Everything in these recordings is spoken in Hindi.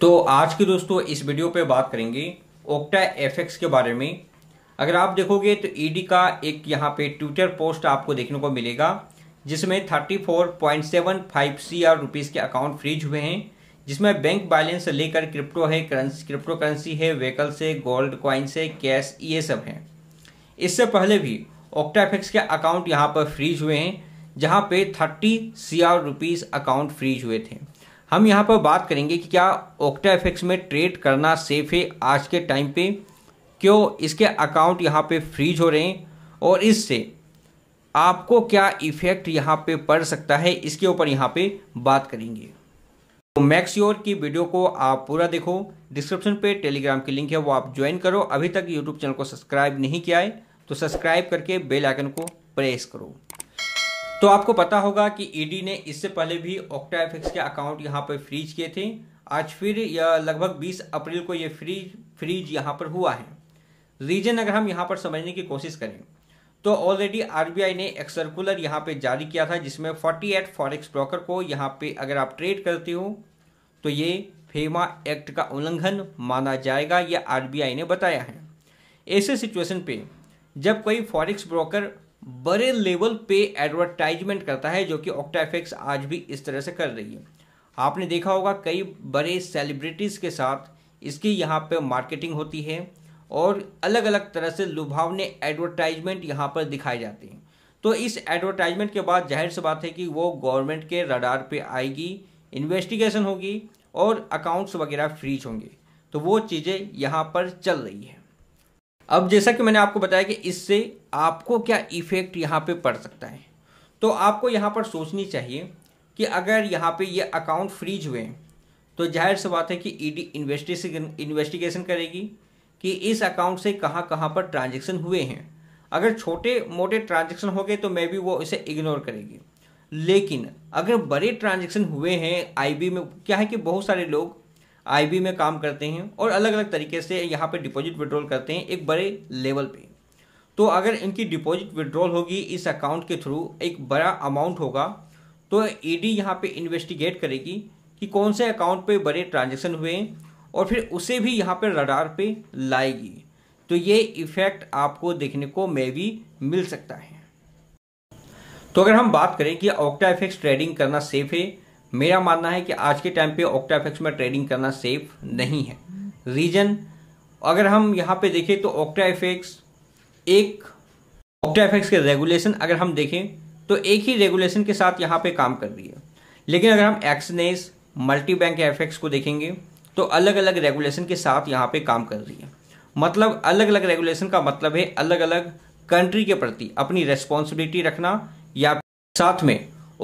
तो आज की दोस्तों इस वीडियो पे बात करेंगे ओक्टा एफ के बारे में अगर आप देखोगे तो ईडी e का एक यहाँ पे ट्विटर पोस्ट आपको देखने को मिलेगा जिसमें 34.75 सी आर रुपीज़ के अकाउंट फ्रीज हुए हैं जिसमें बैंक बैलेंस से लेकर क्रिप्टो है करेंसी क्रिप्टो करेंसी है व्हीकल्स है गोल्ड कॉइन्स है कैश ये सब हैं इससे पहले भी ओक्टा एफ के अकाउंट यहाँ पर फ्रीज हुए हैं जहाँ पे thirty C R rupees account freeze हुए थे हम यहाँ पर बात करेंगे कि क्या ओक्टा एफेक्स में ट्रेड करना सेफ है आज के टाइम पे क्यों इसके अकाउंट यहाँ पे फ्रीज हो रहे हैं और इससे आपको क्या इफेक्ट यहाँ पे पड़ सकता है इसके ऊपर यहाँ पे बात करेंगे तो मैक्स्योर की वीडियो को आप पूरा देखो डिस्क्रिप्शन पे टेलीग्राम की लिंक है वो आप ज्वाइन करो अभी तक यूट्यूब चैनल को सब्सक्राइब नहीं किया है तो सब्सक्राइब करके बेल आइकन को प्रेस करो तो आपको पता होगा कि ईडी e ने इससे पहले भी ऑक्टा एफ के अकाउंट यहाँ पर फ्रीज किए थे आज फिर यह लगभग 20 अप्रैल को ये फ्रीज फ्रीज यहाँ पर हुआ है रीजन अगर हम यहाँ पर समझने की कोशिश करें तो ऑलरेडी आरबीआई ने एक सर्कुलर यहाँ पे जारी किया था जिसमें 48 फॉरिक्स ब्रोकर को यहाँ पे अगर आप ट्रेड करते हो तो ये फेमा एक्ट का उल्लंघन माना जाएगा यह आर ने बताया है ऐसे सिचुएशन पे जब कोई फॉरिक्स ब्रोकर बड़े लेवल पे एडवर्टाइजमेंट करता है जो कि ऑक्टाफेक्स आज भी इस तरह से कर रही है आपने देखा होगा कई बड़े सेलिब्रिटीज़ के साथ इसकी यहाँ पे मार्केटिंग होती है और अलग अलग तरह से लुभावने एडवर्टाइजमेंट यहाँ पर दिखाए जाते हैं तो इस एडवर्टाइजमेंट के बाद जाहिर सी बात है कि वो गवर्नमेंट के रडार पे आएगी इन्वेस्टिगेशन होगी और अकाउंट्स वगैरह फ्रीज होंगे तो वो चीज़ें यहाँ पर चल रही है अब जैसा कि मैंने आपको बताया कि इससे आपको क्या इफ़ेक्ट यहाँ पे पड़ सकता है तो आपको यहाँ पर सोचनी चाहिए कि अगर यहाँ पे ये अकाउंट फ्रीज हुए तो जाहिर सी बात है कि ईडी इन्वेस्टिगेशन इन्वेस्टिगेशन करेगी कि इस अकाउंट से कहाँ कहाँ पर ट्रांजेक्शन हुए हैं अगर छोटे मोटे ट्रांजेक्शन हो गए तो मे भी वो इसे इग्नोर करेगी लेकिन अगर बड़े ट्रांजेक्शन हुए हैं आईबी में क्या है कि बहुत सारे लोग आईबी में काम करते हैं और अलग अलग तरीके से यहाँ पे डिपॉजिट विड्रॉल करते हैं एक बड़े लेवल पे तो अगर इनकी डिपॉजिट विड्रॉल होगी इस अकाउंट के थ्रू एक बड़ा अमाउंट होगा तो ईडी e यहाँ पर इन्वेस्टिगेट करेगी कि कौन से अकाउंट पे बड़े ट्रांजेक्शन हुए और फिर उसे भी यहाँ पर रडार पे लाएगी तो ये इफेक्ट आपको देखने को मे भी मिल सकता है तो अगर हम बात करें कि ऑक्टा इफेक्ट ट्रेडिंग करना सेफ है मेरा मानना है कि आज के टाइम पे ऑक्टाफेक्स में ट्रेडिंग करना सेफ नहीं है रीजन अगर हम यहाँ पे देखें तो ऑक्टाफेक्स एक ऑक्टाफेक्स के रेगुलेशन अगर हम देखें तो एक ही रेगुलेशन के साथ यहाँ पे काम कर रही है लेकिन अगर हम एक्सनेस मल्टी बैंक एफेक्स को देखेंगे तो अलग अलग रेगुलेशन के साथ यहाँ पे काम कर रही है मतलब अलग अलग रेगुलेशन का मतलब है अलग अलग कंट्री के प्रति अपनी रेस्पॉन्सिबिलिटी रखना या साथ में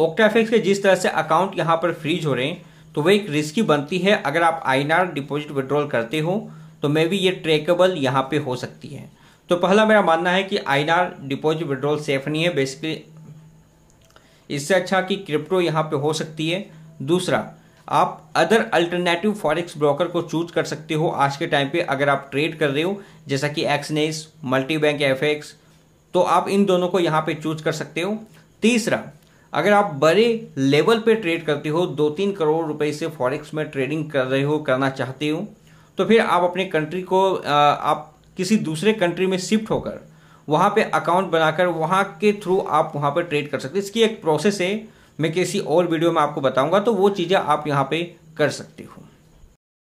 ओक्टाफेक्स के जिस तरह से अकाउंट यहाँ पर फ्रीज हो रहे हैं तो वह एक रिस्की बनती है अगर आप आई डिपॉजिट विड्रॉल करते हो तो मे भी ये ट्रेकेबल यहाँ पे हो सकती है तो पहला मेरा मानना है कि आई डिपॉजिट विड्रॉल सेफ नहीं है बेसिकली इससे अच्छा कि क्रिप्टो यहाँ पे हो सकती है दूसरा आप अदर अल्टरनेटिव फॉरेक्स ब्रोकर को चूज कर सकते हो आज के टाइम पे अगर आप ट्रेड कर रहे हो जैसा कि एक्सनेस मल्टी बैंक एफ तो आप इन दोनों को यहाँ पे चूज कर सकते हो तीसरा अगर आप बड़े लेवल पे ट्रेड करते हो दो तीन करोड़ रुपए से फॉरेक्स में ट्रेडिंग कर रहे हो करना चाहते हो तो फिर आप अपने कंट्री को आप किसी दूसरे कंट्री में शिफ्ट होकर वहाँ पे अकाउंट बनाकर वहाँ के थ्रू आप वहाँ पे ट्रेड कर सकते हो इसकी एक प्रोसेस है मैं किसी और वीडियो में आपको बताऊंगा तो वो चीज़ें आप यहाँ पे कर सकते हो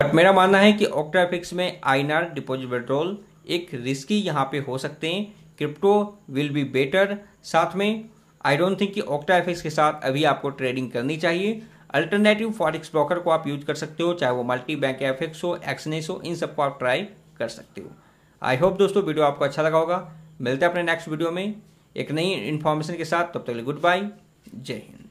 बट मेरा मानना है कि ऑक्ट्राफिक्स में आई डिपॉजिट पेट्रोल एक रिस्की यहाँ पे हो सकते हैं क्रिप्टो विल बी बेटर साथ में आई डोंट थिंक कि ऑक्टा एफ के साथ अभी आपको ट्रेडिंग करनी चाहिए अल्टरनेटिव फॉरिक्स ब्रोकर को आप यूज कर सकते हो चाहे वो मल्टी बैंक एफ एक्स हो एक्सनेस हो इन सबको आप ट्राई कर सकते हो आई होप दोस्तों वीडियो आपको अच्छा लगा होगा मिलते हैं अपने नेक्स्ट वीडियो में एक नई इन्फॉर्मेशन के साथ तब तक गुड बाय जय हिंद